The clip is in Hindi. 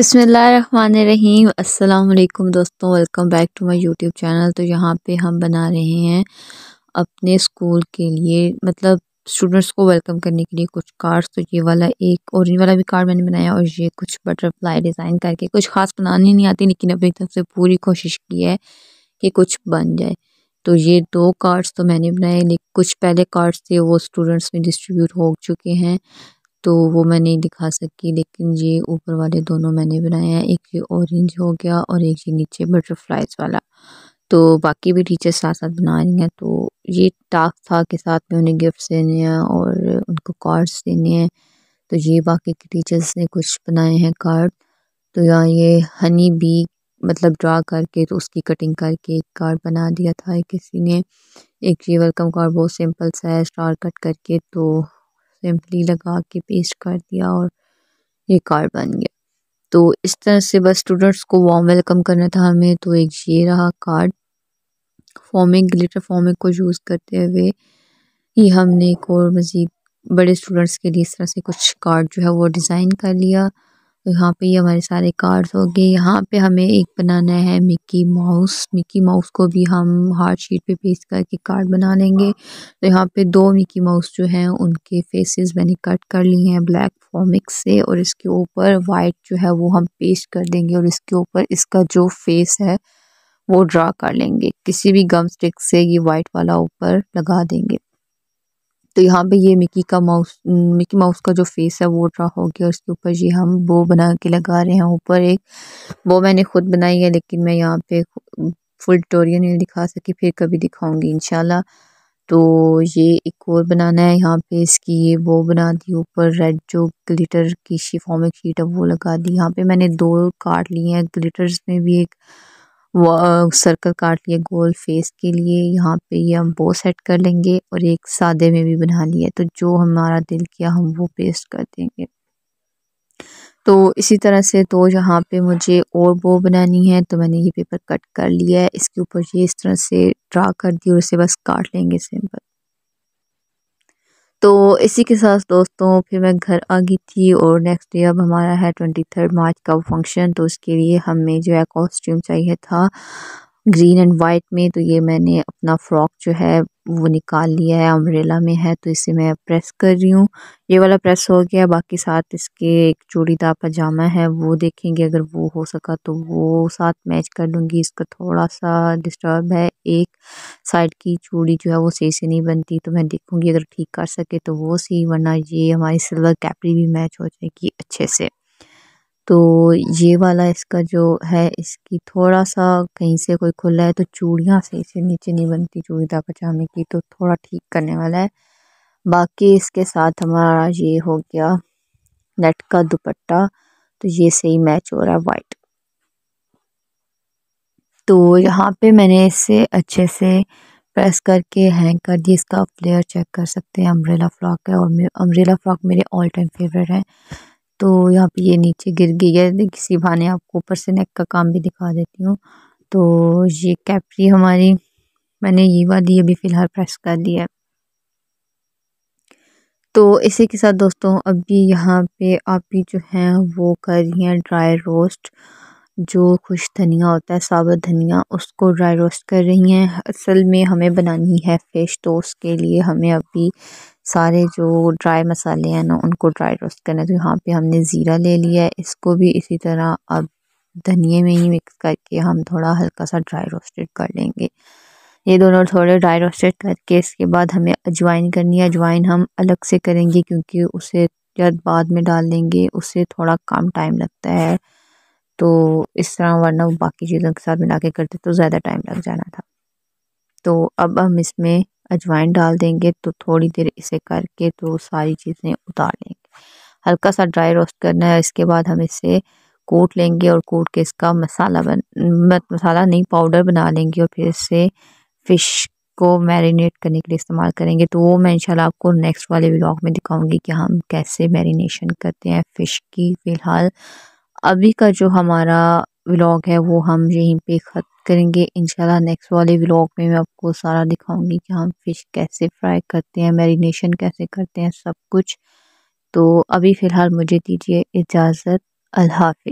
बिसमीम अल्लाम दोस्तों welcome back to my YouTube channel तो यहाँ पे हम बना रहे हैं अपने स्कूल के लिए मतलब स्टूडेंट्स को वेलकम करने के लिए कुछ कार्ड्स तो ये वाला एक ऑरेंज वाला भी कार्ड मैंने बनाया और ये कुछ बटरफ्लाई डिज़ाइन करके कुछ ख़ास बनाने नहीं आती लेकिन अपनी तरफ से पूरी कोशिश की है कि कुछ बन जाए तो ये दो कार्ड्स तो मैंने बनाए कुछ पहले कार्ड्स थे वो स्टूडेंट्स में डिस्ट्रीब्यूट हो चुके हैं तो वो मैं नहीं दिखा सकी लेकिन ये ऊपर वाले दोनों मैंने बनाए हैं एक ये ऑरेंज हो गया और एक ये नीचे बटरफ्लाइज वाला तो बाकी भी टीचर्स साथ साथ बना रही हैं तो ये टास्क था कि साथ में उन्हें गिफ्ट्स देने हैं और उनको कार्ड्स देने हैं तो ये बाकी के टीचर्स ने कुछ बनाए हैं कार्ड तो यहाँ ये हनी बी मतलब ड्रा करके तो उसकी कटिंग करके एक कार्ड बना दिया था किसी ने एक ये वेलकम कार्ड बहुत सिंपल सा है स्टार कट करके तो सिंपली लगा के पेस्ट कर दिया और ये कार्ड बन गया तो इस तरह से बस स्टूडेंट्स को वार्म वेलकम करना था हमें तो एक ये रहा कार्ड फॉर्मिंग ग्लिटर फॉर्मिंग को यूज़ करते हुए ही हमने एक और मज़ीद बड़े स्टूडेंट्स के लिए इस तरह से कुछ कार्ड जो है वो डिज़ाइन कर लिया यहाँ पे हमारे सारे कार्ड्स हो गए यहाँ पे हमें एक बनाना है मिकी माउस मिकी माउस को भी हम हार्ड शीट पे पेस्ट करके कार्ड बना लेंगे तो यहाँ पे दो मिकी माउस जो हैं उनके फेसेस मैंने कट कर लिए हैं ब्लैक फॉमिक्स से और इसके ऊपर वाइट जो है वो हम पेस्ट कर देंगे और इसके ऊपर इसका जो फेस है वो ड्रा कर लेंगे किसी भी गम स्टिक से ये वाइट वाला ऊपर लगा देंगे तो यहाँ पे ये मिकी का माउस मिकी माउस का जो फेस है वो ड्रा हो गया उसके ऊपर ये हम बो बना के लगा रहे हैं ऊपर एक बो मैंने खुद बनाई है लेकिन मैं यहाँ पे फुल ट्यूटोरियल नहीं दिखा सकी फिर कभी दिखाऊंगी इंशाल्लाह तो ये एक और बनाना है यहाँ पे इसकी ये वो बना दी ऊपर रेड जो ग्लिटर की शिफॉमिक शीट है वो लगा दी यहाँ पे मैंने दो कार्ड लिए हैं ग्लिटर्स में भी एक सर्कल काट लिए गोल फेस के लिए यहाँ पे ये हम बो सेट कर लेंगे और एक सादे में भी बना लिया तो जो हमारा दिल किया हम वो पेस्ट कर देंगे तो इसी तरह से तो यहाँ पे मुझे और बो बनानी है तो मैंने ये पेपर कट कर लिया है इसके ऊपर ये इस तरह से ड्रा कर दी और इसे बस काट लेंगे सिंपल तो इसी के साथ दोस्तों फिर मैं घर आ गई थी और नेक्स्ट डे अब हमारा है ट्वेंटी थर्ड मार्च का फंक्शन तो उसके लिए हमें जो है कॉस्ट्यूम चाहिए था ग्रीन एंड वाइट में तो ये मैंने अपना फ्रॉक जो है वो निकाल लिया है अम्ब्रेला में है तो इसे मैं प्रेस कर रही हूँ ये वाला प्रेस हो गया बाकी साथ इसके एक चूड़ीदार पजामा है वो देखेंगे अगर वो हो सका तो वो साथ मैच कर लूँगी इसका थोड़ा सा डिस्टर्ब है एक साइड की चूड़ी जो है वो सही से नहीं बनती तो मैं देखूँगी अगर ठीक कर सके तो वो सही वरना ये हमारी सिल्वर कैपरी भी मैच हो जाएगी अच्छे से तो ये वाला इसका जो है इसकी थोड़ा सा कहीं से कोई खुला है तो सही से इसे नीचे नहीं बनती चूड़ीदार पजामे की तो थोड़ा ठीक करने वाला है बाकी इसके साथ हमारा ये हो गया नेट का दुपट्टा तो ये सही मैच हो रहा है वाइट तो यहाँ पे मैंने इसे अच्छे से प्रेस करके हैंग कर दी इसका फ्लेयर चेक कर सकते हैं अम्ब्रेला फ्रॉक है और अम्ब्रेला फ्रॉक मेरे ऑल टाइम फेवरेट है तो यहाँ पे ये नीचे गिर गई है किसी बहाने आपको ऊपर से नेक का काम भी दिखा देती हूँ तो ये कैपरी हमारी मैंने ये वाली अभी फ़िलहाल प्रेस कर दी है तो इसी के साथ दोस्तों अभी यहाँ पे आप ही जो हैं वो कर रही हैं ड्राई रोस्ट जो खुश धनिया होता है साबुत धनिया उसको ड्राई रोस्ट कर रही हैं असल में हमें बनानी है फिश टोस्ट तो के लिए हमें अभी सारे जो ड्राई मसाले हैं ना उनको ड्राई रोस्ट करना है तो यहाँ पे हमने ज़ीरा ले लिया है इसको भी इसी तरह अब धनिए में ही मिक्स करके हम थोड़ा हल्का सा ड्राई रोस्टेड कर लेंगे ये दोनों थोड़े ड्राई रोस्टेड करके इसके बाद हमें अजवाइन करनी है अजवाइन हम अलग से करेंगे क्योंकि उसे जब बाद में डाल देंगे उसे थोड़ा कम टाइम लगता है तो इस तरह वरना बाकी चीज़ों के साथ मिला के करते तो ज़्यादा टाइम लग जाना था तो अब हम इसमें अजवाइन डाल देंगे तो थोड़ी देर इसे करके तो सारी चीज़ें उतार लेंगे हल्का सा ड्राई रोस्ट करना है इसके बाद हम इसे कोट लेंगे और कोट के इसका मसाला बन मत मसाला नहीं पाउडर बना लेंगे और फिर इससे फ़िश को मैरिनेट करने के लिए इस्तेमाल करेंगे तो वो मैं इंशाल्लाह आपको नेक्स्ट वाले ब्लॉग में दिखाऊंगी कि हम कैसे मैरिनेशन करते हैं फ़िश की फ़िलहाल अभी का जो हमारा व्लॉग है वो हम यहीं पे ख़त्म करेंगे इंशाल्लाह नेक्स्ट वाले व्लॉग में मैं आपको सारा दिखाऊंगी कि हम फ़िश कैसे फ्राई करते हैं मैरिनेशन कैसे करते हैं सब कुछ तो अभी फ़िलहाल मुझे दीजिए इजाज़त अल्लाह हाफिज़